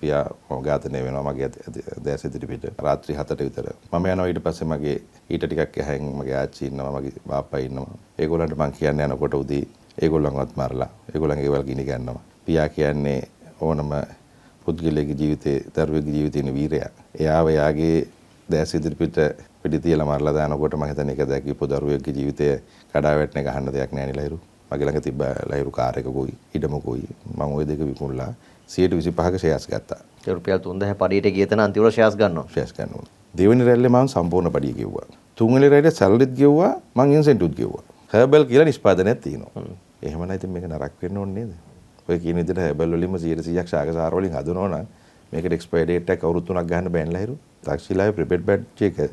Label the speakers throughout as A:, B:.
A: පියා ඝාතනය වෙනවා මගේ දැස ඉදිරිපිට රාත්‍රී 7ට විතර මම යනවා ඊට පස්සේ මගේ ඊට ටිකක් එහායින් මගේ ආච්චි ඉන්නවා මගේ බාප්පා ඉන්නවා ඒගොල්ලන්ට මම කියන්න යනකොට උදී ඒගොල්ලන්වත් මරලා ඒගොල්ලන්ගේ ගෙවල් ගිනි ගන්නවා පියා කියන්නේ ඕනම පුද්ගලයෙකුගේ ජීවිතේ දරුවෙකුගේ ජීවිතේන වීරයා එයාව එයාගේ දැස ඉදිරිපිට පිටි තියලා මරලා දානකොට මම හිතන්නේ ඒක දැකීපු දරුවෙකුගේ ජීවිතය කඩා වැටෙන ගහන්න දෙයක් නෑ නේලයිරු මගේ ළඟ තිබ්බ ලයිරු කාර් එක ගොයි ඉඩම ගොයි මම ওই දෙක විකුණලා සියට විසි පහක ශයස් ගත්තා
B: රුපියල් තුන්දහ පඩියට ගියතන අන්තිවර ශයස් ගන්නවා ශයස් ගන්නවා
A: දෙවනි රැල්ලේ මම සම්පූර්ණ පඩිය ගෙව්වා තුන්වෙනි රැල්ලේ සැලරිත් ගෙව්වා මම ඉන්සෙන්ටිව් ගෙව්වා හර්බල් කියලා නිෂ්පාදනයක් තියෙනවා එහෙමනම් ඉතින් මේක නරක වෙන්න ඕනේ නේද ඔය කියන විදිහට හර්බල් වලින්ම 100ක් ශාකසාර වලින් හදනවා නම් මේකට එක්ස්පයර් ඩේට් එකක් අවුරුදු 3ක් ගන්න බෑන් ලහිරු තාක්ෂිලාවේ ප්‍රිපෙඩ් බැඩ් එක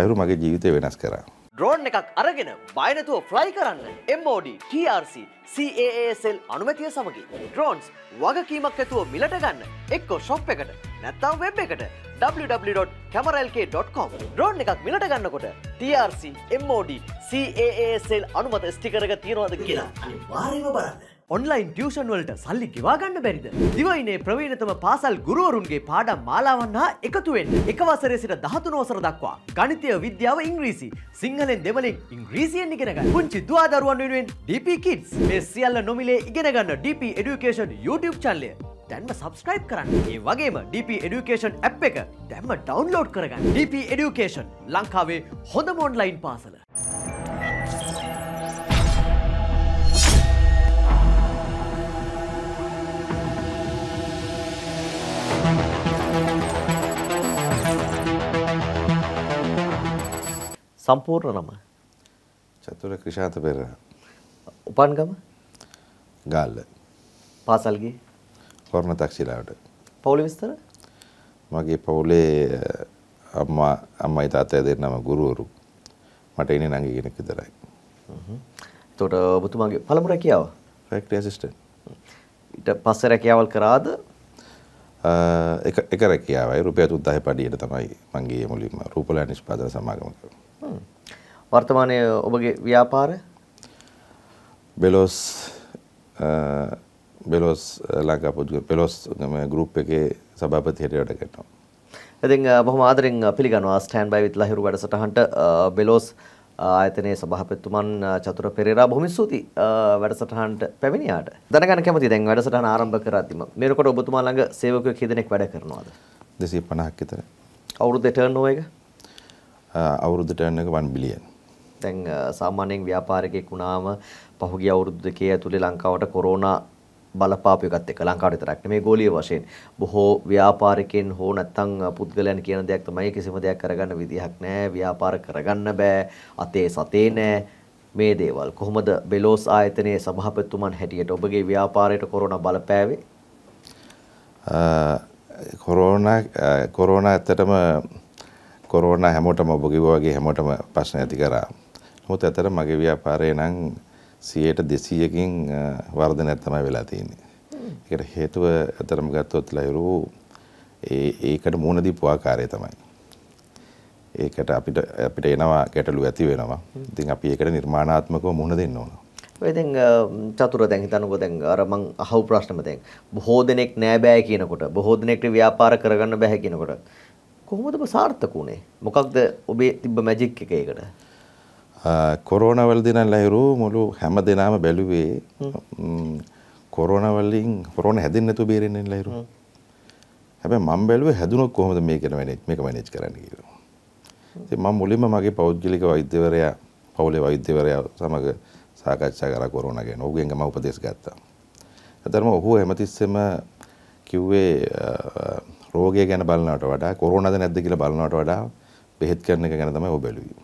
A: ලහිරු මගේ ජීවිතේ වෙනස් කරා
B: ඩ්‍රෝන් එකක් අරගෙන බයනතුව ෆ්ලයි කරන්න MOD TRC CAASL අනුමැතිය සමගින් ඩ්‍රෝන්ස් වගකීමක් ඇතුව මිලට ගන්න එක්කෝ ශොප් එකට නැත්තම් වෙබ් එකට www.cameralk.com ඩ්‍රෝන් එකක් මිලට ගන්නකොට TRC MOD CAASL අනුමත ස්ටිකරක තියෙනවද කියලා අනිවාර්යයෙන්ම බලන්න ඔන්ලයින් ටියෂන් වලට සල්ලි කිවා ගන්න බැරිද? දිවයිනේ ප්‍රවීණතම පාසල් ගුරුවරුන්ගේ පාඩම් මාලාවන් හා එකතු වෙන්න එක වසරේ සිට 13 වසර දක්වා ගණිතය විද්‍යාව ඉංග්‍රීසි සිංහලෙන් දෙමළෙන් ඉංග්‍රීසියෙන් ඉගෙන ගන්න. පුංචි දුවා දරුවන් වෙනුවෙන් DP Kids මේ සියල්ල නොමිලේ ඉගෙන ගන්න DP Education YouTube channel දැන්ම සබස්ක්‍රයිබ් කරන්න ඒ වගේම DP Education ඇ් එක දැම්ම ඩවන්ලෝඩ් කරගන්න DP Education ලංකාවේ හොඳ මෝන්ලයින් පාසල. සම්පූර්ණ නම චතුර ක්‍රිෂාත පෙරේරා. උපන්ගම? ගාල්ල. පාසල්ගේ?
A: කොරණ තක්ෂිලාවට. පවුල විස්තර? මගේ පවුලේ අම්මා අම්මයි තාත්තයි දෙන්නම ගුරුවරු. මට ඉන්නේ නංගි කෙනෙක් විතරයි. හ්ම්. එතකොට
B: ඔබතුමාගේ පළමු
A: රැකියාව? Factory assistant. ඊට පස්සේ රැකියාවල් කරාද? එක එක රැකියාවයි රුපියල් 3000 පඩියට තමයි මගේ මුලින්ම රූපලා නිෂ්පාදන සමාගම කරන්නේ.
B: වර්තමානයේ ඔබගේ ව්‍යාපාරය
A: බෙලොස් බෙලොස් ලංකා පොදු බෙලොස් ගම ගෲප් එකේ සභාපතියට වැඩ කරනවා.
B: ඉතින් බොහොම ආදරෙන් පිළිගන්නවා ස්ටෑන්ඩ් බයි විත් ලහිරු වැඩසටහනට බෙලොස් ආයතනයේ සභාපතිතුමන් චතුර පෙරේරා බොහොම ස්තුතියි
A: වැඩසටහනට
B: පැමිණියාට. දැනගන්න කැමතියි දැන් වැඩසටහන ආරම්භ කරද්දිම මේනකොට ඔබතුමා ළඟ සේවකයෝ කී දෙනෙක් වැඩ කරනවද?
A: 250ක් විතර.
B: අවුරුද්දේ ටර්න් ඕවර් එක? අවුරුදු ටර්න් එක 1 බිලියන්. දැන් සාමාන්‍යයෙන් ව්‍යාපාරිකයෙක් වුණාම පහුගිය අවුරුදු දෙකේ ඇතුලේ ලංකාවට කොරෝනා බලපාපු එකත් එක්ක ලංකාවට විතරක් නෙමෙයි ගෝලීය වශයෙන් බොහෝ ව්‍යාපාරිකයන් හෝ නැත්තම් පුද්ගලයන් කියන දෙයක් තමයි කිසිම දෙයක් කරගන්න විදිහක් නැහැ ව්‍යාපාර කරගන්න බෑ අතේ සතේ නැහැ මේ දේවල් කොහොමද බෙලෝස් ආයතනයේ සභාපතිතුමන් හැටියට ඔබගේ ව්‍යාපාරයට කොරෝනා බලපෑවේ
A: කොරෝනා කොරෝනා ඇත්තටම කොරෝණ හැමෝටම ඔබකිවගේ හැමෝටම ප්‍රශ්න ඇති කරා. නමුත් ඇතර මගේ ව්‍යාපාරය නම් සියයට දෙසීයකින් වර්ධන ඇත්තමයි වෙලා තියන්නේ. එකට හේතුව ඇතරම ගත්තොත් ලයිරු ඒකට මූුණදීපු ආකාරය තමයි. ඒකට අපිට අපිට එනවා ගැටලු ඇති වෙනවා ඉතින් අපි ඒකට නිර්මාණාත්මකව මුහුණ දෙන්න ඕන.
B: ඔය දැන් චතුර දැන් හිතන්නකො දැන් අර මං අහව ප්‍රශ්නම දැන් බොහෝ දෙනෙක් නෑ බෑ කියනකොට බොහෝ දෙනෙක්ට ව්‍යාපාර කරගන්න බෑ කියනකොට කොහොමද සාර්ථක වුණේ? මොකක්ද ඔබේ තිබ්බ මැජික්
A: එක ඒකට? කොරෝනා වලදී නම් ලහිරු මුළු හැම දිනම බැලුවේ කොරෝනා වලින් කොරෝනා හැදෙන්නේ නැතුව බේරෙන්නේ ලහිරු. හැබැයි මම බැලුවේ හැදුනොත් කොහොමද මේක මැනේජ් මේක මැනේජ් කරන්න කියලා. ඉතින් මම මුලින්ම මගේ පෞද්ගලික වෛද්‍යවරයා පවුලේ වෛද්‍යවරයා සමග සාකච්ඡා කරා කොරෝනා ගැන. ඔහුගෙන් මම උපදෙස් ගත්තා. ඇත්තටම ඔහු හැමතිස්සෙම කිව්වේ රෝගය ගැන බලනවට වඩා කොරෝනද නැද්ද කියලා බලනවට වඩා බෙහෙත් කරන එක ගැන තමයි ඔබ බැලුවේ.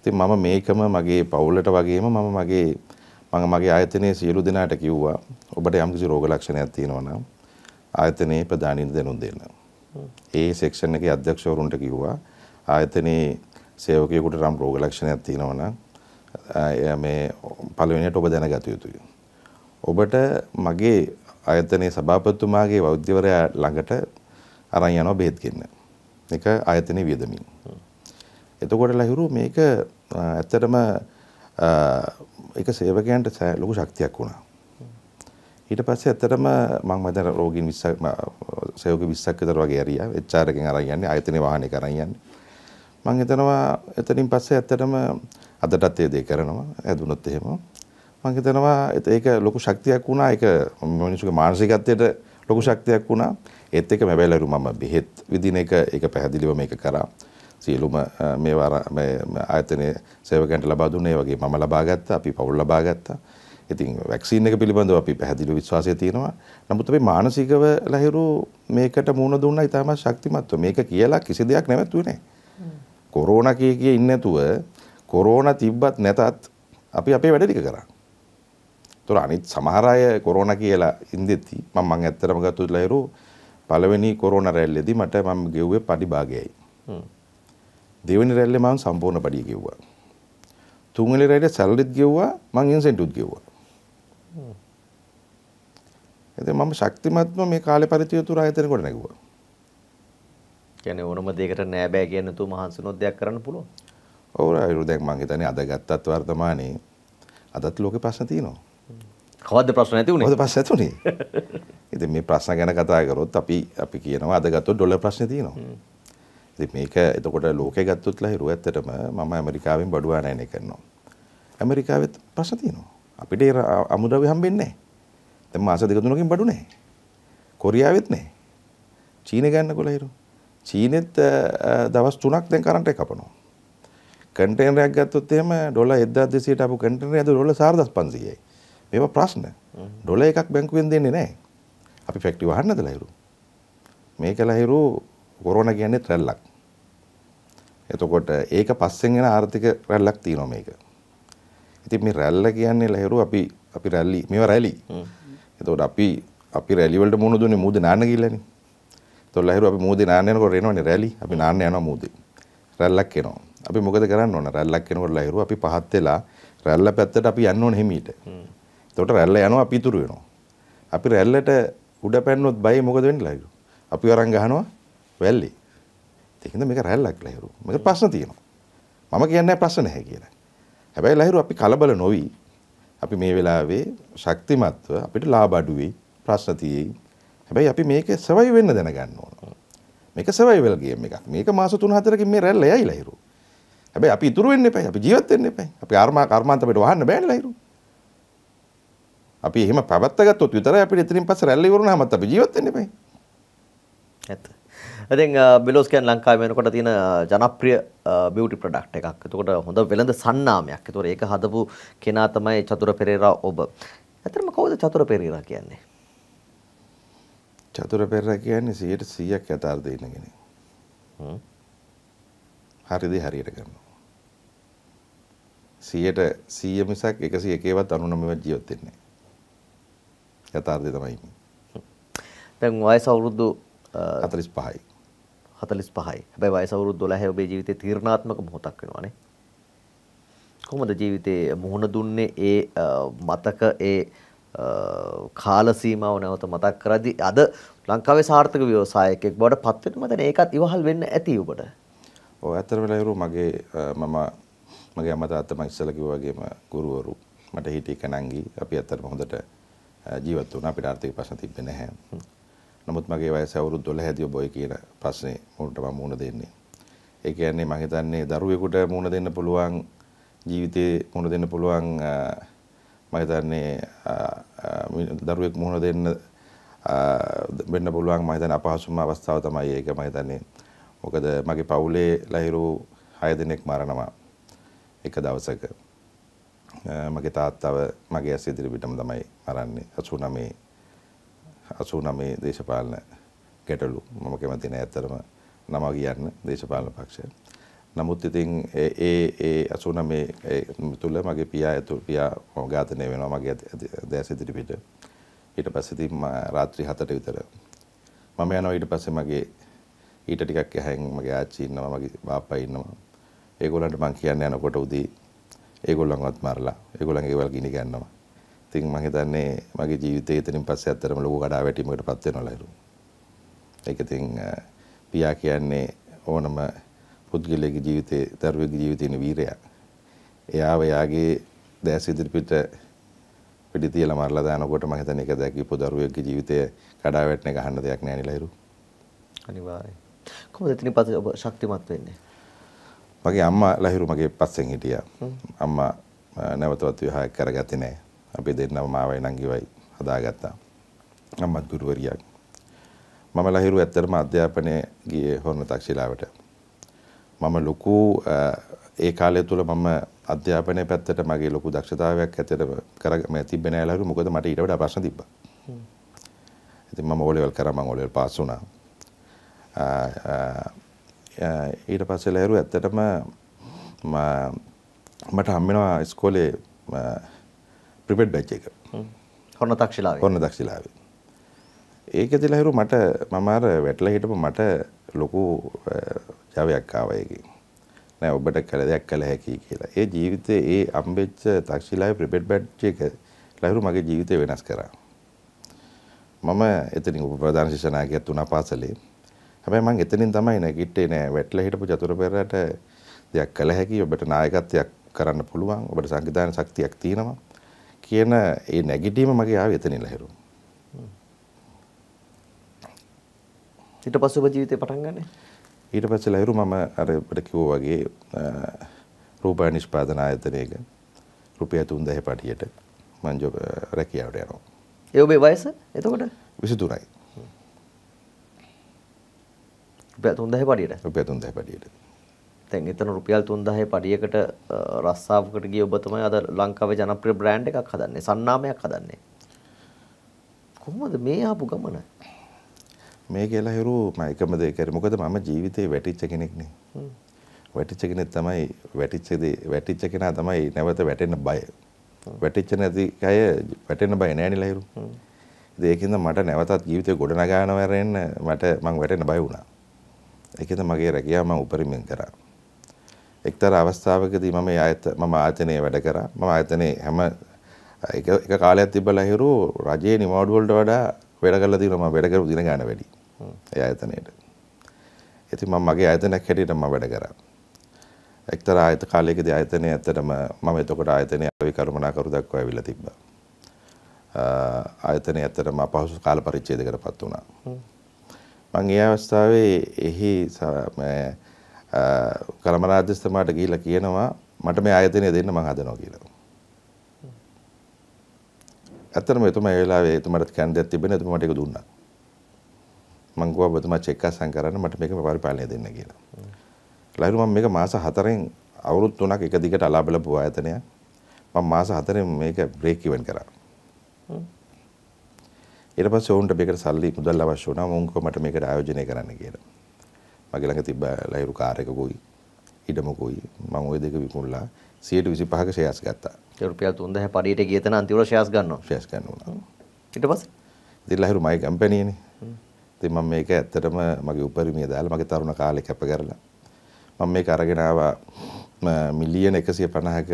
A: ඉතින් මම මේකම මගේ පවුලට වගේම මම මගේ මම මගේ ආයතනයේ සියලු දෙනාට කිව්වා ඔබට යම්කිසි රෝග ලක්ෂණයක් තියෙනවා නම් ආයතනයේ ප්‍රධානීන් දැනුම් දෙන්න. ඒ සෙක්ෂන් එකේ අධ්‍යක්ෂවරුන්ට කිව්වා ආයතනයේ සේවකයෙකුට රම් රෝග ලක්ෂණයක් තියෙනවා නම් මේ පළවෙනියට ඔබ දැනගත යුතුයි. ඔබට මගේ ආයතනයේ සභාපතිතුමාගේ වෛද්‍යවරයා ළඟට අරන් යනවා බෙහෙත් ගෙන්න. ඒක ආයතනයේ වියදමින්. එතකොට ලහිරු මේක ඇත්තටම ඒක සේවකයන්ට ලොකු ශක්තියක් වුණා. ඊට පස්සේ ඇත්තටම මම දැන් රෝගීන් 20ක් සේවක 20ක් විතර වගේ ඇරියා. HR එකෙන් අරන් යන්නේ ආයතනයේ වාහනයක අරන් යන්නේ. මම හිතනවා එතනින් පස්සේ ඇත්තටම අදටත් ඒ දේ කරනවා. ඇදුනොත් එහෙම. මම හිතනවා ඒක ලොකු ශක්තියක් වුණා. ඒක මිනිස්සුගේ මානසිකත්වයට ලොකු ශක්තියක් වුණා. ඒත් එක මැබැලරු මම බෙහෙත් විදින එක එක පැහැදිලිව මේක කරා සියලුම මේවා ආයතනය සේවකන්ට ලබා දුන්නේ වගේ මම ලබා ගත්තා අපි පවුල් ලබා ගත්තා ඉතින් වැක්සින් එක පිළිබඳව අපි පැහැදිලි විශ්වාසය තියෙනවා නමුත් අපි මානසිකව ලහිරු මේකට මුහුණ දුන්නා ඉතාම ශක්තිමත්ව මේක කියලා කිසි දෙයක් නැවතුනේ නැහැ කොරෝනා කිය කිය ඉන්නේ නැතුව කොරෝනා තිබ්බත් නැතත් අපි අපේ වැඩ ටික කරා ඒතර අනිත් සමහර අය කොරෝනා කියලා ඉඳෙති මම මං ඇත්තටම ගත්තොත් ලහිරු පළවෙනි කොරෝන රැල්ලේදී මට මම ගෙව්වේ පඩි භාගයයි. දෙවෙනි රැල්ලේ මම සම්පූර්ණ පඩිය ගෙව්වා. තුන්වෙනි රැල්ලේ සැලරිත් ගෙව්වා මම ඉන්සෙන්ටිව් ගෙව්වා. එතෙන් මම ශක්තිමත්ව මේ කාලේ පරිතිය තුර ආයතන කොට නැගුවා.
B: කියන්නේ ඕනම දෙයකට නෑ බෑ කියන්නේ තු මහන්සිනොත් දෙයක් කරන්න පුළුවන්.
A: ඔව් රයිරු දැන් මං හිතන්නේ අද ගත්තත් වර්තමානයේ අදත් ලෝකේ ප්‍රශ්න තියෙනවා.
B: කවද්ද ප්‍රශ්න ඇති වුණේ? මොකද ප්‍රශ්න ඇතුනේ?
A: ඉතින් මේ ප්‍රශ්න ගැන කතා කරොත් අපි අපි කියනවා අද ගත්තොත් ඩොලර් ප්‍රශ්නේ තියෙනවා. ඉතින් මේක එතකොට ලෝකේ ගත්තොත් ලහිරුව ඇත්තටම මම ඇමරිකාවෙන් බඩු ආනයනය කරනවා. ඇමරිකාවෙත් ප්‍රශ්න තියෙනවා. අපිට ඒ අමුද්‍රව්‍ය හම්බෙන්නේ නැහැ. දැන් මාස දෙක තුනකින් බඩු නැහැ. කොරියාවෙත් නැහැ. චීන ගන්නකො ලහිරුව. චීනෙත් දවස් 3ක් දැන් කරන්ට් එක කපනවා. කන්ටේනරයක් ගත්තොත් එහෙම ඩොලර් 1200ට ආපු කන්ටේනරය අද ඩොලර් 4500යි. මේවා ප්‍රශ්න. ඩොලර් එකක් බැංකුවෙන් දෙන්නේ නැහැ. අපි ෆැක්ටරි වහන්නද ලහිරු? මේක ලහිරු කොරෝනා කියන්නේ රැල්ලක්. එතකොට ඒක පස්සෙන් එන ආර්ථික රැල්ලක් තියෙනවා මේක. ඉතින් මේ රැල්ල කියන්නේ ලහිරු අපි අපි රැලි මේවා රැලි. එතකොට අපි අපි රැලි වලට මුහුණ දුන්නේ මූදේ නාන්න ගිල්ලනේ. එතකොට ලහිරු අපි මූදේ නාන්න යනකොට එනවනේ රැලි. අපි නාන්න යනවා මූදේ. රැල්ලක් එනවා. අපි මොකද කරන්න ඕන? රැල්ලක් එනකොට ලහිරු අපි පහත් වෙලා රැල්ල පැත්තට අපි යන්න ඕන හිමීට. එතකොට රැල්ල යනවා අපි ඉතුරු වෙනවා. අපි රැල්ලට උඩ පැන්නොත් බයි මොකද වෙන්නේ ලයිරු? අපි වරන් ගහනවා වැල්ලේ. ඒකින්ද මේක රැල්ලක් කියලා හිරු. මේක ප්‍රශ්න තියෙනවා. මම කියන්නේ ප්‍රශ්න නැහැ කියලා. හැබැයි ලහිරු අපි කලබල නොවි අපි මේ වෙලාවේ ශක්තිමත්ව අපිට ලාභ අඩුවේ ප්‍රශ්න තියෙයි. හැබැයි අපි මේක සර්වයිව් වෙන්න දැනගන්න ඕන. මේක සර්වයිවල් ගේම් එකක්. මේක මාස 3-4කින් මේ රැල්ල යයි ලහිරු. හැබැයි අපි ඉතුරු වෙන්න එපා. අපි ජීවත් වෙන්න එපා. අපි කර්මාන්තයට වහන්න බෑනේ ලහිරු. අපි එහෙම පැවැත්තගත්තොත් විතරයි අපිට එතනින් පස්සේ රැල්ල ඉවර වුණාම අපි ජීවත් වෙන්න බෑ.
B: ඇත්ත. ඉතින් බෙලෝස් කියන්නේ ලංකාවේ වෙනකොට තියෙන ජනප්‍රිය බියුටි ප්‍රොඩක්ට් එකක්. එතකොට හොඳ වෙළඳ සන්නාමයක්. එතකොට ඒක හදපු කෙනා තමයි චතුර පෙරේරා ඔබ. ඇත්තටම කවුද චතුර පෙරේරා කියන්නේ?
A: චතුර පෙරේරා කියන්නේ 100% යථාර්ථය ඉන්න කෙනෙක්. හ්ම්. හරිද හරියට කරනවා. 100ට 100 මිසක් 101 වත් 99 ජීවත් වෙන්නේ නැහැ. යථාර්ථය තමයි ඉන්නේ. දැන් වයස අවුරුදු
B: 45යි. 45යි. හැබැයි වයස අවුරුදු 12 ඔබේ ජීවිතේ තීරණාත්මක මොහොතක් වෙනවානේ. කොහොමද ජීවිතේ මුහුණ දුන්නේ ඒ මතක ඒ කාල සීමාව නැවත මතක් කරද්දී අද ලංකාවේ සාර්ථක
A: ව්‍යවසායකයෙක් බවට පත් වෙන මතන ඒකත් ඉවහල් වෙන්න ඇති ඔබට. ඔව් ඇත්තටම ලයිරු මගේ මම මගේ අම්මා තාත්තා මම ඉස්සලා කිව්වා වගේම ගුරුවරු මට හිටිය කණංගි අපි ඇත්තටම හොඳට ජීවත් වුණා අපිට ආර්ථික ප්‍රශ්න තිබ්බේ නැහැ. නමුත් මගේ වයස අවුරුදු 12 දී ඔබ ඔය කියන ප්‍රශ්නේ මුලට මම මුහුණ දෙන්නේ. ඒ කියන්නේ මම හිතන්නේ දරුවෙකුට මුහුණ දෙන්න පුළුවන් ජීවිතේ මුහුණ දෙන්න පුළුවන් මම හිතන්නේ දරුවෙක් මුහුණ දෙන්න වෙන්න පුළුවන් මම හිතන්නේ අපහසුම අවස්ථාව තමයි ඒක මම හිතන්නේ. මොකද මගේ පවුලේ ලහිරු 6 දෙනෙක් මරණවා එක දවසක. මගේ තාත්තව මගේ ඇස් ඉදිරි පිටම තමයි අරන්නේ අසු නමේ අසු නමේ දේශපාලන ගැටලු මම කැමති නෑ ඇත්තරම නම කියන්න දේශපාලන පක්ෂය. නමුත් ඉතින් ඒ ඒ අසු නමේ තුළ මගේ පියා ඇතු පියා ඝාතනය වෙනවා මගේ දැස ඉදිරි පිට. ඊට පස්සේ ඉතින් රාත්‍රී 7ට විතර මම යනවා ඊට පස්සේ මගේ ඊට ටිකක් ඇහැන් මගේ ආච්චි ඉන්නවා මගේ බාප්පා ඉන්නවා. ඒගොල්ලන්ට මං කියන්න යනකොට උදී ඒගොල්ලන්වත් මරලා ඒගොල්ලන්ගේ වල ගිනි ගන්නවා. ඉතින් මම හිතන්නේ මගේ ජීවිතේ එතනින් පස්සේ ඇත්තටම ලොකු කඩාවැටීමකට පත් වෙනවලු. ඒක ඉතින් පියා කියන්නේ ඕනම පුද්ගලයෙකුගේ ජීවිතේ දරුවෙකුගේ ජීවිතේන වීරයා. එයාව එයාගේ දැස් ඉදිරිපිට පිටි තියලා මරලා දානකොට මම හිතන්නේ ඒක දැකීපු දරුවෙකුගේ ජීවිතය කඩාවැටෙන එක අහන්න දෙයක් නෑ නිලයිරු.
B: අනිවාර්යයෙන්. කොහොමද එතනින් පස්සේ ඔබ ශක්තිමත් වෙන්නේ?
A: මගේ අම්මා ලහිරු මගේ පස්සෙන් හිටියා. අම්මා නැවතවත් විවාහයක් කරගත්තේ නෑ. අපි දෙන්නම මාවයි නංගිවයි හදාගත්තා. අම්මත් ගුරුවරියක්. මම ලහිරු ඇත්තටම අධ්‍යාපනය ගියේ හොරණ තක්ෂිලාවට. මම ලොකු ඒ කාලය තුළ මම අධ්‍යාපනය පැත්තට මගේ ලොකු දක්ෂතාවයක් ඇතට කරම තිබෙන ඇලරු මොකද මට ඊට වඩා ප්‍රශ්න තිබ්බා. ඉතින් මම ඕලෙවල් කරා මම ඕලෙවල් පාස් වුණා. ඊට පස්සේ ලහිරු ඇත්තටම මට හම්බෙනවා ඉස්කෝලේ ප්‍රිපෙඩ් බැච් එක. හොරණ දක්ෂිලාවේ. හොරණ දක්ෂිලාවේ. ඒකෙදිලා හිරු මට මම අර වැටලා හිටපු මට ලොකු ජවයක් ආවා ඒකෙන්. නෑ ඔබට කළ දෙයක් කළ හැකි කියලා. ඒ ජීවිතේ ඒ අම්බෙච්ච දක්ෂිලාවේ ප්‍රිපෙඩ් බැච් එක ලහිරු මගේ ජීවිතේ වෙනස් කරා. මම එතනින් උප ප්‍රධාන ශිෂ්‍යනායකයා තුන පාසලේ. හැබැයි මම එතනින් තමයි නැගිට්ටේ නෑ වැටලා හිටපු චතුර පෙරට දෙයක් කළ හැකි ඔබට නායකත්වයක් කරන්න පුළුවන් ඔබට සංවිධාන ශක්තියක් තියෙනවා කියන ඒ නැගිටීම මගේ ආවේ එතන ඉලහැරුණා.
B: ඊට පස්සේ ඔබ ජීවිතේ පටන් ගන්නේ?
A: ඊට පස්සේ ලහිරු මම අර ඔබට කිව්වා වගේ රූපය නිෂ්පාදන ආයතනයක රුපියල් 3000 පටියට මං ජොබ් රැකියාවට යනවා.
B: ඒ ඔබේ වයස එතකොට 23යි. රුපියල් 3000 පටියට. රුපියල් 3000 පටියට. දැන් එතන රුපියල් 3000 පඩියකට රස්සාවකට ගිය ඔබ තමයි අද ලංකාවේ ජනප්‍රිය බ්‍රෑන්ඩ් එකක් හදන්නේ සන්නාමයක් හදන්නේ කොහොමද මේ ආපු ගමන
A: මේ කියලා හිරු මම එකම දේ කරේ මොකද මම ජීවිතේ වැටිච්ච කෙනෙක් නේ වැටිච්ච කෙනෙක් තමයි වැටිච්ච දේ වැටිච්ච කෙනා තමයි නැවත වැටෙන්න බය වැටිච්ච නැති අය වැටෙන්න බය නැහැ නේ ලහිරු
B: ඉතින්
A: ඒකෙන්ද මට නැවතත් ජීවිතේ ගොඩනගානවරෙන්න මට මං වැටෙන්න බය වුණා ඒකෙන්ද මගේ රැකියාව මම උපරිමයෙන් කරා එක්තර අවස්ථාවකදී මම ආයත මම ආයතනයේ වැඩ කරා. මම ආයතනයේ හැම එක එක කාලයක් තිබ්බලා හිරු රජයේ නිවාඩු වලට වඩා වැඩ කරලා තියෙනවා මම වැඩ කරපු දින ගාන වැඩි. ඒ ආයතනයේට. ඉතින් මම මගේ ආයතනයක් හැටියට මම වැඩ කරා. එක්තර ආයත කාලයකදී ආයතනයේ ඇත්තටම මම එතකොට ආයතනයේ අවි කර්මනාකරු දක්වා ඇවිල්ලා තිබ්බා. ආයතනයේ ඇත්තටම අපහසු කාල පරිච්ඡේදයකටපත් වුණා. මම ඒ අවස්ථාවේ එහි කළමනාධ්‍යස්තමාට ගිහිල්ලා කියනවා මට මේ ආයතනය දෙන්න මං හදනවා කියලා. ඇත්තටම එතුමා ඒ වෙලාවේ එතුමාට කැන්දයක් තිබෙන එතුමාට ඒක දුන්නා. මං ගියා ඔබතුමා චෙක් අසම් කරන්න මට මේක පරිපාලනය දෙන්න කියලා. ලහිරු මම මේක මාස 4න් අවුරුදු 3ක් එක දිගට අලාබ ලැබුව ආයතනය. මම මාස 4න් මේක බ්‍රේක් ඉවන් කරා. ඊට පස්සේ ඔවුන්ට මේකට සල්ලි මුදල් අවශ්‍ය වුණා. මොන්කෝ මට මේකට ආයෝජනය කරන්න කියලා. මගේ ළඟ තිබ්බ ලයිරු කාර් එක ගොයි ඉඩමකුයි මම ওই දෙක විකුණලා 125ක ෂෙයාස් ගත්තා.
B: ඒ රුපියල් 3000 පරියට ගිය තැන අන්තිමට ෂෙයාස් ගන්නවා.
A: ෂෙයාස් ගන්නවා. ඊට පස්සේ ඉතින් ලහිරු මයි කම්පැනි එකනේ. ඉතින් මම මේක ඇත්තටම මගේ උපරිමය දාලා මගේ තරුණ කාලේ කැප කරලා මම මේක අරගෙන ආවා මිලියන 150ක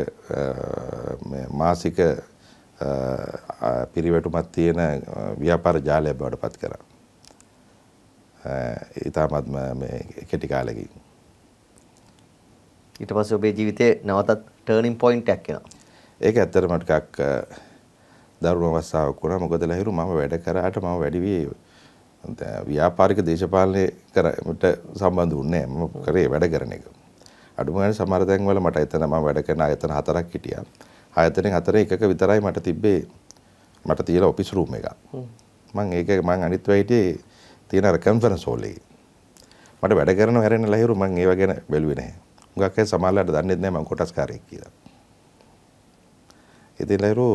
A: මාසික පිරිවැටුමක් තියෙන ව්‍යාපාර ජාලයක් බවට පත් කරා. ඉතාමත්ම කෙටි කාලෙකින්. ඊට පස්සේ ඔබේ ජීවිතේ නැවතත් ටර්නින් පොයින්ට් එකක් එනවා. ඒක ඇත්තටම ටිකක් දරුණු අවස්ථාවක් වුණා. මොකද ලහිරු මම වැඩ කරාට මම වැඩි විය ව්‍යාපාරික දේශපාලනය කරට සම්බන්ධ වුණේ නැහැ. මම කරේ වැඩ කරන එක. අඩුම ගානේ සමහර තැන් වල මට එතන මම වැඩ කරන ආයතන හතරක් හිටියා. ආයතනෙන් හතරේ එකක විතරයි මට තිබ්බේ මට තියලා ඔෆිස් රූම් එකක්. මං ඒක මං අනිත් වෙයිටේ තියෙන අර කන්ෆරන්ස් හෝල් එකේ. මට වැඩ කරන හැරෙන ලහිරු මම ඒව ගැන බැලුවේ නැහැ. මුගක් අය සමාජලට දන්නේ නැහැ මම කොටස්කාරයෙක් කියලා. ඉතින් ලහිරු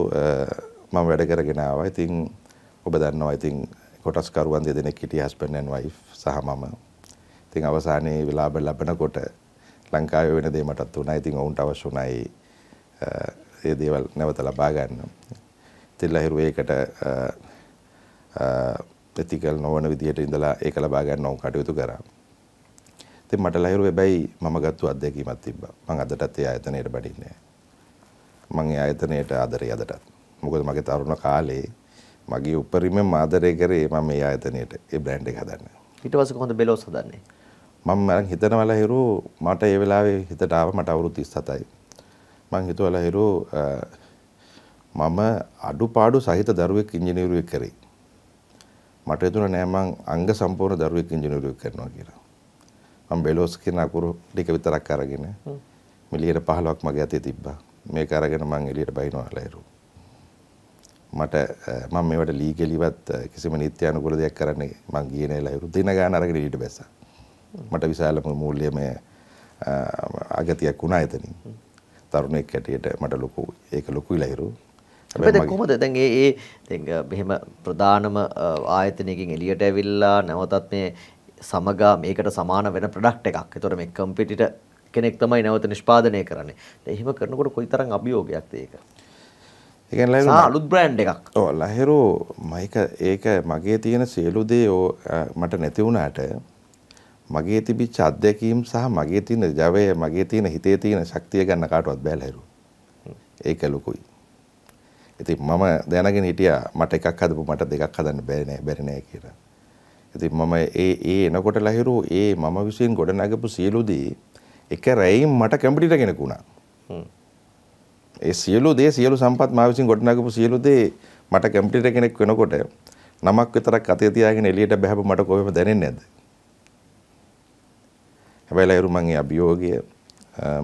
A: මම වැඩ කරගෙන ආවා. ඉතින් ඔබ දන්නවා ඉතින් කොටස්කරුවන් දෙදෙනෙක් හිටිය හස්බන්ඩ් ඇන්ඩ් වයිෆ් සහ මම. ඉතින් අවසානයේ විලාප ලැබනකොට ලංකාවේ වෙන දේ මටත් වුණා. ඉතින් ඔවුන්ට අවශ්‍ය උනායි ඒ දේවල් නැවත ලබා ගන්න. ඉතින් ලහිරු ඒකට පැතිකල් නොවන විදිහට ඉඳලා ඒක ලබා ගන්න ඕන කටයුතු කරා. ඉතින් මට ලහිරු හැබැයි මම ගත්ත අත්දැකීමක් තිබ්බා. මම අදටත් ඒ ආයතනයට බඩින්නේ නැහැ. මම ඒ ආයතනයට ආදරේ අදටත්. මොකද මගේ තරුණ කාලේ මගේ උපරිම ආදරය කරේ මම මේ ආයතනයට ඒ බ්‍රෑන්ඩ් එක හදන්නේ.
B: ඊට පස්සේ කොහොමද බෙලොස් හදන්නේ?
A: මම මරන් හිතනවා ලහිරු මට ඒ වෙලාවේ හිතට ආව මට අවුරුදු 37යි. මං හිතුවා ලහිරු මම අඩුපාඩු සහිත දරුවෙක් ඉංජිනේරුවෙක් කරේ. මට හිතුණා නෑ මං අංග සම්පූර්ණ දරුවෙක් ඉංජිනේරුවෙක් කරනවා කියලා. මම බෙලෝස් කියන අකුරු ටික විතරක් අරගෙන මිලියන 15ක් මගේ අතේ තිබ්බා. මේක අරගෙන මං එළියට බහිනවාලයිරු. මට මම මේවට ලීගලිවත් කිසිම නීත්‍ය අනුකූල දෙයක් කරන්න මං ගියේ නෑ ලයිරු. දින ගාන අරගෙන එළියට බැස්සා. මට විශාලම මූල්‍යමය අගතියක් වුණා එතනින්. තරුණෙක් හැටියට මට ලොකු ඒක ලොකුයි ලයිරු. හැබැයි කොහොමද
B: දැන් ඒ ඒ දැන් මෙහෙම ප්‍රධානම ආයතනයකින් එළියට ඇවිල්ලා නැවතත් මේ සමගා මේකට සමාන වෙන ප්‍රොඩක්ට් එකක්. ඒතකොට මේ කම්පිටිටර් කෙනෙක් තමයි නැවත නිෂ්පාදනය කරන්නේ. එහෙම කරනකොට කොයිතරම් අභියෝගයක්ද ඒක?
A: ඒකෙන් ලයින අලුත් බ්‍රෑන්ඩ් එකක්. ඔව් ලහිරෝ මයික ඒක මගේ තියෙන සියලු දේ මට නැති වුණාට මගේ තිබිච්ච අත්දැකීම් සහ මගේ තියෙන ජවය මගේ තියෙන හිතේ තියෙන ශක්තිය ගන්න කාටවත් බෑ ලහිරෝ. ඒක ලොකුයි. ඉතින් මම දැනගෙන හිටියා මට එකක් හදපු මට දෙකක් හදන්න බැරි නෑ බැරි නෑ කියලා. ඉතින් මම ඒ ඒ එනකොට ලහිරු ඒ මම විසින් ගොඩනගපු සියලු දේ එක රැයින් මට කැම්පියුටර් කෙනෙක් වුණා. ඒ සියලු දේ සියලු සම්පත් මා විසින් ගොඩනගපු සියලු දේ මට කැම්පියුටර් කෙනෙක් වෙනකොට නමක් විතරක් අතේ තියාගෙන එළියට බහැපු මට කොහොමද දැනෙන්නේ නැද්ද? හැබැයි ලහිරු මගේ අභියෝගය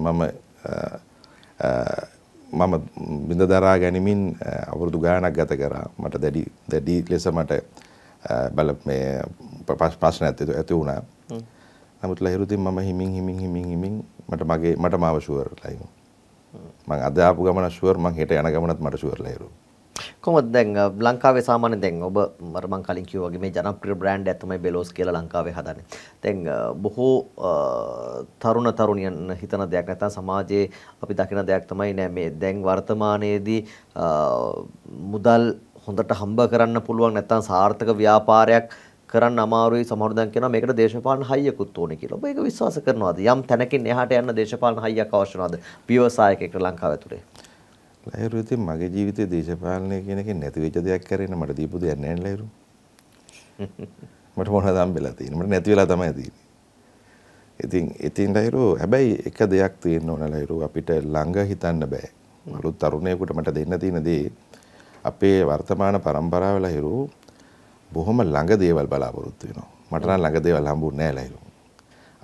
A: මම මම බිඳ දරා ගැනීමින් අවුරුදු ගානක් ගත කරා මට දැඩි දැඩි ලෙස මට බල මේ ප්‍රශ්න ඇති ඇති වුණා නමුත් ලහිරුතින් මම හිමින් හිමින් හිමින් හිමින් මට මගේ මට මාව ෂුවර් ලයිමු මං අද ආපු ගමන ෂුවර් මං හෙට යන ගමනත් මට ෂුවර් ලහිරුවා
B: කොහොමද දැන් ලංකාවේ සාමාන්‍යයෙන් දැන් ඔබ අර මම කලින් කිව්වා වගේ මේ ජනප්‍රිය බ්‍රෑන්ඩ් එක තමයි බෙලෝස් කියලා ලංකාවේ හදන්නේ. දැන් බොහෝ තරුණ තරුණියන් හිතන දෙයක් නැත්නම් සමාජයේ අපි දකින දෙයක් තමයි නෑ මේ දැන් වර්තමානයේදී මුදල් හොඳට හම්බ කරන්න පුළුවන් නැත්නම් සාර්ථක ව්‍යාපාරයක් කරන්න අමාරුයි සමහර දැන් කියනවා මේකට දේශපාලන හයියකුත් ඕනේ කියලා. ඔබ ඒක විශ්වාස කරනවාද? යම් තැනකින් එහාට යන්න දේශපාලන හයියක් අවශ්‍ය නැද්ද? ව්‍යවසායකයෙක් ලංකාව ඇතුලේ.
A: ලයිරු ඉතින් මගේ ජීවිතේ දේශපාලනය කියන එකෙන් නැති වෙච්ච දෙයක් කරේන මට දීපු දෙයක් නැහැ ලයිරු. මට මොනවද හම්බෙලා තියෙන්නේ? මට නැති වෙලා තමයි තියෙන්නේ. ඉතින් ඉතින් ලයිරු හැබැයි එක දෙයක් තියෙන්න ඕන ලයිරු අපිට ළඟ හිතන්න බෑ. අලුත් තරුණයෙකුට මට දෙන්න තියෙන දේ අපේ වර්තමාන પરම්පරාව ලයිරු බොහොම ළඟ දේවල් බලාපොරොත්තු වෙනවා. මට නම් ළඟ දේවල් හම්බුනේ නැහැ ලයිරු.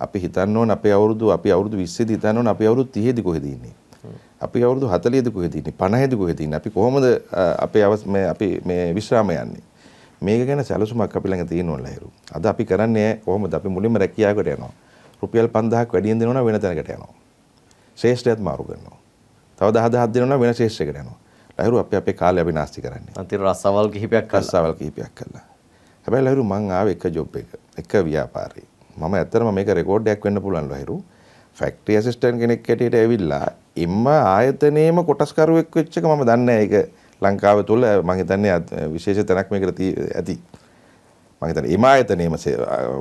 A: අපි හිතන්න ඕන අපේ අවුරුදු අපි අවුරුදු 20 දී හිතන්න ඕන අපි අවුරුදු 30 දී කොහෙද ඉන්නේ? අපි අවුරුදු 40ද කොහෙද ඉන්නේ 50ද කොහෙද ඉන්නේ අපි කොහොමද අපේ අවස් මේ අපි මේ විශ්‍රාම යන්නේ මේක ගැන සැලසුමක් අපි ළඟ තියෙන්න ඕන ලහිරු අද අපි කරන්නේ කොහොමද අපි මුලින්ම රැකියාවකට යනවා රුපියල් 5000ක් වැඩියෙන් දෙනවා වෙන තැනකට යනවා ශේෂ්ත්‍රයත් මාරු කරනවා තව 10000ක් දෙනවා වෙන ශේෂ්ත්‍රයකට යනවා ලහිරු අපි අපේ කාලය අපි නාස්ති කරන්නේ
B: අන්තිර රස්සාවල් කිහිපයක් කළා රස්සාවල් කිහිපයක් කළා
A: හැබැයි ලහිරු මං ආවේ එක ජොබ් එක එක ව්‍යාපාරේ මම ඇත්තටම මේක රෙකෝඩ් එකක් වෙන්න පුළුවන් ලහිරු ෆැක්ටරි ඇසිස්ටන්ට් කෙනෙක් හැටියට ඇවිල්ලා එම ආයතනයේම කොටස්කරුවෙක් වෙච්ච එක මම දන්නේ ඒක ලංකාව තුළ මම හිතන්නේ විශේෂ තැනක් මේකට ඇති. මම හිතන්නේ එම ආයතනයේම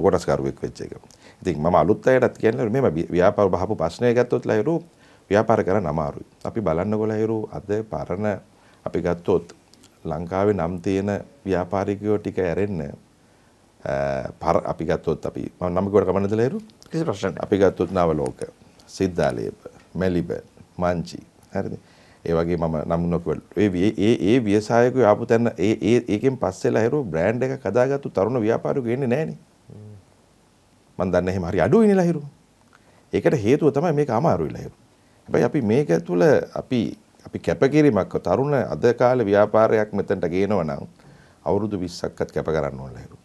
A: කොටස්කරුවෙක් වෙච්ච එක. ඉතින් මම අලුත් අයටත් කියන්නේ මේ ව්‍යාපාර බහපු ප්‍රශ්නය ගත්තොත් ලහිරු ව්‍යාපාර කරන්න අමාරුයි. අපි බලන්නකො ලහිරු අද පරණ අපි ගත්තොත් ලංකාවේ නම් තියෙන ව්‍යාපාරිකයෝ ටික ඇරෙන්න පර අපි ගත්තොත් අපි මම නම කොට කමන්නද ලහිරු? කිසි ප්‍රශ්නයක් අපි ගත්තොත් නාවලෝක, සිද්ධාලේප, මෙලිබන් මංචි. හරිද? ඒ වගේ මම නම් නොකවල. ඒ ඒ ඒ ව්‍යවසායකයෝ ආපු තැන ඒ ඒ ඒකෙන් පස්සෙලා හැරෝ බ්‍රෑන්ඩ් එකක් හදාගත්තු තරුණ ව්‍යාපාරිකයෝ එන්නේ නැහනේ. මම දන්නේ එහෙම හරි අඩුයිනේ ලහිරු. ඒකට හේතුව තමයි මේක අමාරුයි ලහිරු. හැබැයි අපි මේක තුළ අපි අපි කැපකිරීමක් තරුණ අද කාලේ ව්‍යාපාරයක් මෙතනට ගේනවා නම් අවුරුදු 20ක්වත් කැප කරන්න ඕන ලහිරු.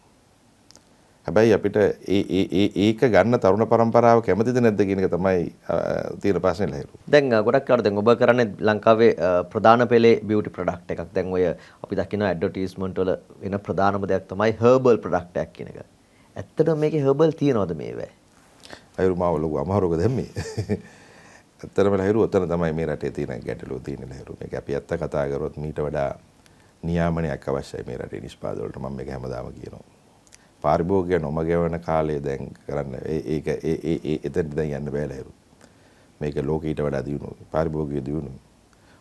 A: හැබැයි අපිට ඒක ගන්න තරුණ පරම්පරාව කැමතිද නැද්ද කියන එක තමයි තියෙන ප්‍රශ්නේ ලහිරු.
B: දැන් ගොඩක් කාට දැන් ඔබ කරන්නේ ලංකාවේ ප්‍රධාන පෙළේ බියුටි ප්‍රොඩක්ට් එකක්. දැන් ඔය අපි දකින ඇඩ්වර්ටයිස්මන්ට් වල වෙන ප්‍රධානම දෙයක් තමයි හර්බල් ප්‍රොඩක්ට් එකක් කියන එක. ඇත්තටම මේකේ
A: හර්බල් තියනවද මේවැ? අයුරු මාව ලොකු අමාරුක දැම්මේ. ඇත්තටම ලහිරු ඔතන තමයි මේ රටේ තියෙන ගැටලුව තියෙන්නේ ලහිරු. මේක අපි ඇත්ත කතා කරොත් මීට වඩා නියාමනයක් අවශ්‍යයි මේ රටේ නිෂ්පාදනවලට මම මේක හැමදාම කියනවා. පාරිභෝගික නොම ගෙවන කාලේ දැන් කරන්න ඒක ඒ ඒ ඒ එතනට දැන් යන්න බෑ ලෑරු. මේක ලෝකීට වඩා දියුණුයි. පාරිභෝගික දියුණුයි.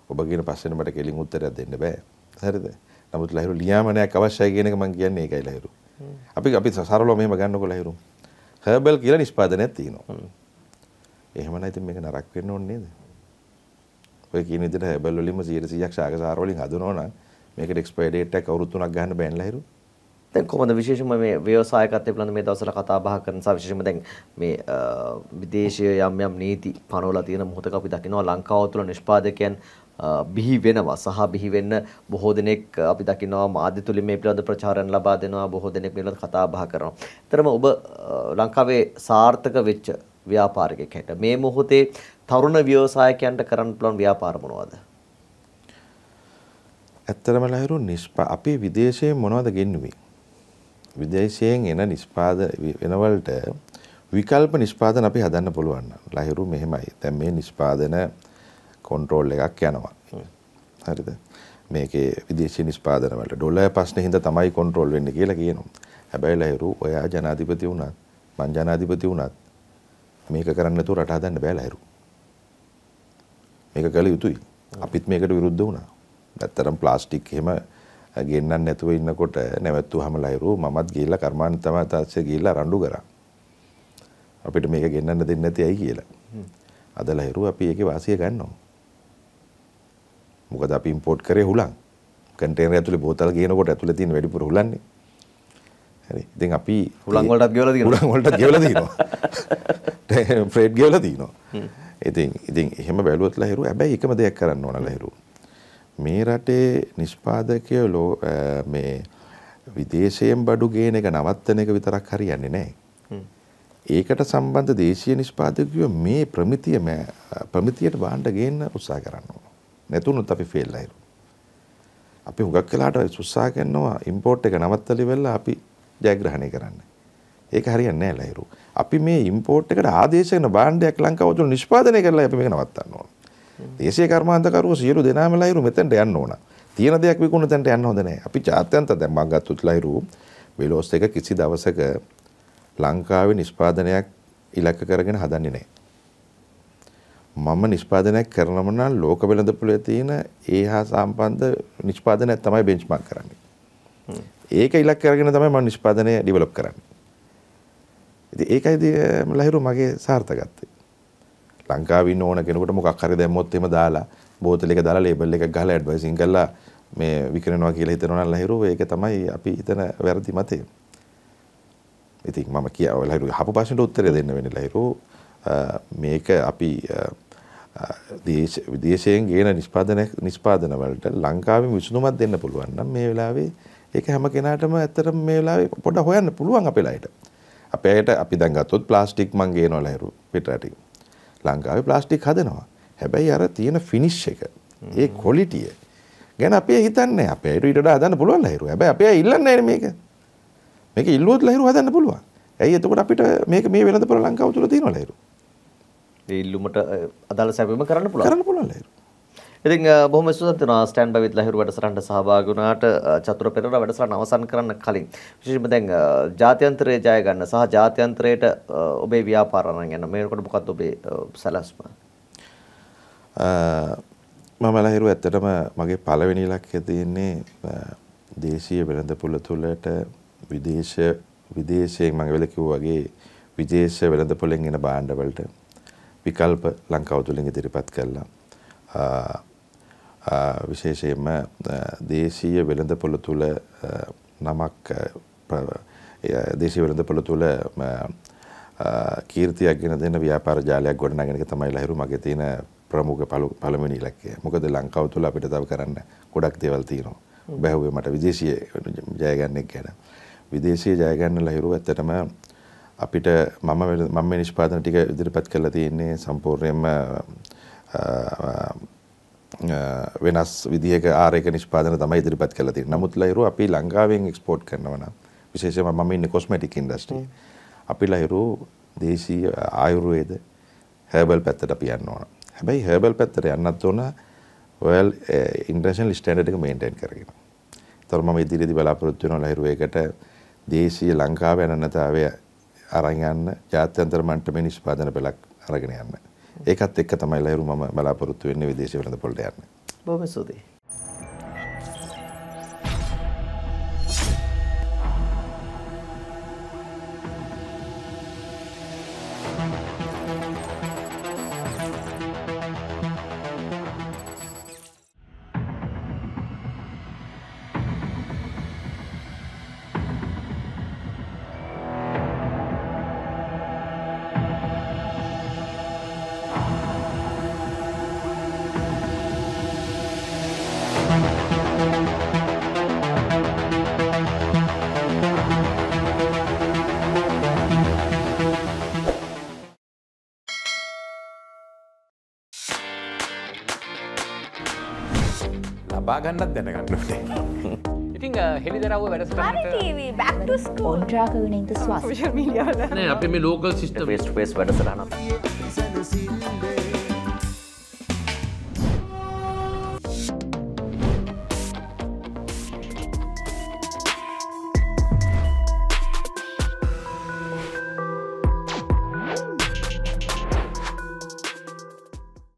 A: ඔබ කියන ප්‍රශ්නෙට මට කෙලින් උත්තරයක් දෙන්න බෑ. හරිද? නමුත් ලහිරු ලියාමනයක් අවශ්‍යයි කියන එක මම කියන්නේ ඒකයි ලහිරු. අපි අපි සරලව මෙහෙම ගන්නකො ලහිරු. හර්බල් කියලා නිෂ්පාදනයක් තියෙනවා. එහෙමනම් ඉතින් මේක නරක වෙන්න ඕනේ නේද? ඔය කියන විදිහට හර්බල් වලින්ම 100ක් ශාක සාර වලින් හදනවා නම් මේකට එක්ස්පයර් ඩේට් එක අවුරුදු 3ක් ගන්න බෑන ලහිරු. දැන් කොහොමද විශේෂම මේ ව්‍යවසායකත්වය පිළිබඳ මේ දවස්වල කතා
B: බහ කරන නිසා විශේෂම දැන් මේ විදේශීය යම් යම් නීති පනවලා තියෙන මොහොතක අපි දකිනවා ලංකාව තුළ නිෂ්පාදකයන් බිහි වෙනවා සහ බිහි වෙන්න බොහෝ දෙනෙක් අපි දකිනවා මාධ්‍ය තුලින් මේ පිළිබඳ ප්‍රචාරණ ලබා දෙනවා බොහෝ දෙනෙක් මේ පිළිබඳ කතා බහ කරනවා. ඒතරම ඔබ ලංකාවේ සාර්ථක වෙච්ච ව්‍යාපාරිකයෙක් හැට මේ මොහොතේ තරුණ ව්‍යවසායකයන්ට කරන්න පුළුවන් ව්‍යාපාර මොනවද?
A: ඇත්තටම ලහිරු නිෂ්පා අපේ විදේශයේ මොනවද ගෙන්නුවේ? විදේශයෙන් එන නිස්පාද වෙනවලට විකල්ප නිස්පාදන අපි හදන්න පුළුවන්. ලහිරු මෙහෙමයි. දැන් මේ නිස්පාදන කොන්ට්‍රෝල් එකක් යනවා. හරිද? මේකේ විදේශීය නිස්පාදන වලට ඩොලර් ප්‍රශ්නේ හින්දා තමයි කොන්ට්‍රෝල් වෙන්නේ කියලා කියනවා. හැබැයි ලහිරු ඔයා ජනාධිපති වුණත් මං ජනාධිපති වුණත් මේක කරන්න නැතුව රට හදන්න බෑ ලහිරු. මේක කළ යුතුයි. අපිත් මේකට විරුද්ධ වුණා. නැත්තරම් ප්ලාස්ටික් එහෙම ගෙන්නන්න නැතුව ඉන්නකොට නැවැත්තුවාම ලයිරු මමත් ගිහිල්ලා කර්මාන්තම තාස්සේ ගිහිල්ලා රණ්ඩු කරා. අපිට මේක ගෙන්නන්න දෙන්නේ නැති ඇයි කියලා. අද ලයිරු අපි ඒකේ වාසිය ගන්නවා. මොකද අපි ඉම්පෝට් කරේ හුලං. කන්ටේනර් ඇතුලේ බෝතල් ගේනකොට ඇතුලේ තියෙන වැඩිපුර හුලන්නේ. හරි. ඉතින් අපි හුලං වලටත් ගෙවලා තියෙනවා. හුලං වලටත් ගෙවලා තියෙනවා. ෆ්‍රේඩ් ගෙවලා තියෙනවා. ඉතින් ඉතින් එහෙම බැලුවත් ලහිරු හැබැයි එකම දෙයක් කරන්න ඕන ලහිරු. මේ රටේ නිෂ්පාදකයෝ ලෝ මේ විදේශයෙන් බඩු ගේන එක නවත්තන එක විතරක් හරියන්නේ නැහැ. ඒකට සම්බන්ධ දේශීය නිෂ්පාදකයෝ මේ ප්‍රමිතිය ප්‍රමිතියට බාණ්ඩ ගේන්න උත්සාහ කරනවා. නැතුනොත් අපි ෆේල් අයරු. අපි හුඟක් වෙලාට උත්සාහ කරනවා ඉම්පෝට් එක නවත්තලා ඉවරලා අපි ජයග්‍රහණය කරන්න. ඒක හරියන්නේ නැහැ ලයිරු. අපි මේ ඉම්පෝට් එකට ආදේශ කරන භාණ්ඩයක් ලංකාව තුළ නිෂ්පාදනය කරලා අපි මේක නවත්තන්න ඕන. දේශය කර්මාන්තකරුව සියලු දෙනාම ලයිරු මෙතැන්ට යන්න ඕන. තියෙන දෙයක් විකුණ තැන්ට යන්න හොඳ නැහැ. අපි ජාත්‍යන්ත දැන් මං ගත්තොත් ලයිරු වෙලෝස් එක කිසි දවසක ලංකාවේ නිෂ්පාදනයක් ඉලක්ක කරගෙන හදන්නේ නැහැ. මම නිෂ්පාදනයක් කරනම නම් ලෝක වෙළඳපොලේ තියෙන ඒ හා සම්බන්ධ නිෂ්පාදනයක් තමයි බෙන්ච්මාක් කරන්නේ. ඒක ඉලක්ක කරගෙන තමයි මම නිෂ්පාදනය ඩිවලොප් කරන්නේ. ඉතින් ඒකයි ලහිරු මගේ සාර්ථකත්වය. ලංකාවේ ඉන්න ඕන කෙනෙකුට මොකක් හරි දැම්මොත් එහෙම දාලා බෝතල් එක දාලා ලේබල් එකක් ගහලා ඇඩ්වර්ටයිසින් කරලා මේ විකිනනවා කියලා හිතනවා නම් ලහිරු ඒක තමයි අපි හිතන වැරදි මතය. ඉතින් මම කියව ලහිරු අහපු ප්‍රශ්නෙට උත්තරය දෙන්න වෙන්නේ ලහිරු මේක අපි විදේශයෙන් ගේන නිෂ්පාදන නිෂ්පාදන වලට ලංකාවේ විසඳුමක් දෙන්න පුළුවන් නම් මේ වෙලාවේ ඒක හැම කෙනාටම ඇත්තටම මේ වෙලාවේ පොඩ්ඩක් හොයන්න පුළුවන් අපේ ලයිට. අපේ ඇයට අපි දැන් ගත්තොත් ප්ලාස්ටික් මං ගේනවා ලහිරු පිටරටින්. ලංකාවේ ප්ලාස්ටික් හදනවා. හැබැයි අර තියෙන ෆිනිෂ් එක ඒ ක්වොලිටිය ගැන අපේ හිතන්නේ අපේ අයිරු ඊට වඩා හදන්න පුළුවන් ලහිරුව. හැබැයි අපේ අය ඉල්ලන්නේ නැහැ මේක. මේක ඉල්ලුවොත් ලහිරුව හදන්න පුළුවන්. ඇයි එතකොට අපිට මේක මේ වෙළඳපොළ ලංකාව තුල තියෙන ලහිරුව.
B: ඒ ඉල්ලුමට අදාළ සැපයීම
A: කරන්න පුළුවන්. කරන්න පුළුවන් ලහිරුව.
B: ඉතින් බොහොම ස්තුතියි ස්ටෑන්ඩ් බයි විත් ලහිරු වැඩසටහනට සහභාගී වුණාට චතුර පෙරේරා වැඩසටහන අවසන් කරන්න කලින් විශේෂයෙන්ම දැන් ජාත්‍යන්තරයේ ජය ගන්න සහ ජාත්‍යන්තරයට ඔබේ ව්‍යාපාරණ යන මේකට මොකක්ද ඔබේ සැලැස්ම
A: මම ලහිරු ඇත්තටම මගේ පළවෙනි ඉලක්කය තියෙන්නේ දේශීය වෙළඳපොළ තුලට විදේශ විදේශයෙන් මම වෙල කිව්වාගේ විදේශ වෙළඳපොළෙන් එන භාණ්ඩ වලට විකල්ප ලංකාව තුලින් ඉදිරිපත් කළා විශේෂයෙන්ම දේශීය වෙළඳ පොළ තුළ නමක් දේශීය වෙළඳ පොළ තුළ කීර්තියක් ගෙන දෙන ව්‍යාපාර ජාලයක් ගොඩනගන එක තමයි ලහිරු මගේ තියෙන ප්‍රමුඛ පළමුවෙනි ඉලක්කය. මොකද ලංකාව තුළ අපිට තව කරන්න ගොඩක් දේවල් තියෙනවා. බැහුවේ මට විදේශීය ජය ගන්න එක ගැන. විදේශීය ජය ගන්න ලහිරුව ඇත්තටම අපිට මම මම නිෂ්පාදන ටික ඉදිරිපත් කරලා තියෙන්නේ සම්පූර්ණයෙන්ම වෙනස් විදිහක ආරයක නිෂ්පාදන තමයි ඉදිරිපත් කරලා තියෙන්නේ. නමුත් ලහිරු අපි ලංකාවෙන් එක්ස්පෝට් කරනවා නම් විශේෂයෙන්ම මම ඉන්නේ කොස්මැටික් ඉන්ඩස්ට්‍රි. අපි ලහිරු දේශීය ආයුර්වේද හර්බල් පැත්තට අපි යන්න ඕන. හැබැයි හර්බල් පැත්තට යන්නත් ඕන ඔයල් ඉන්ටර්නැෂනල් ස්ටෑන්ඩඩ් එක මේන්ටේන් කරගෙන. ඒතර මම ඉදිරියේදී බලාපොරොත්තු වෙනවා ලහිරු ඒකට දේශීය ලංකාවේ අනන්‍යතාවය අරන් යන්න ජාත්‍යන්තර මට්ටමේ නිෂ්පාදන පෙළක් අරගෙන යන්න. ඒකත් එක්ක තමයි ලයිරු මම බලාපොරොත්තු වෙන්නේ විදේශ වෙළඳපොළට යන්න.
B: බොහොම ස්තුතියි.
A: දාගන්නත් දැනගන්නට.
B: ඉතිං හෙළිදරව වැඩසට ඔන්ට්‍රාකගන ඉද ස්වාශ මිලිය අපේ මේ ලෝකල් සිිට වෙස්ට පේස් වැඩසරනවා.